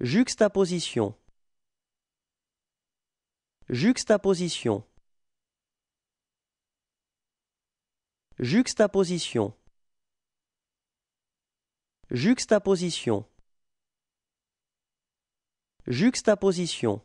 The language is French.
Juxtaposition Juxtaposition Juxtaposition Juxtaposition Juxtaposition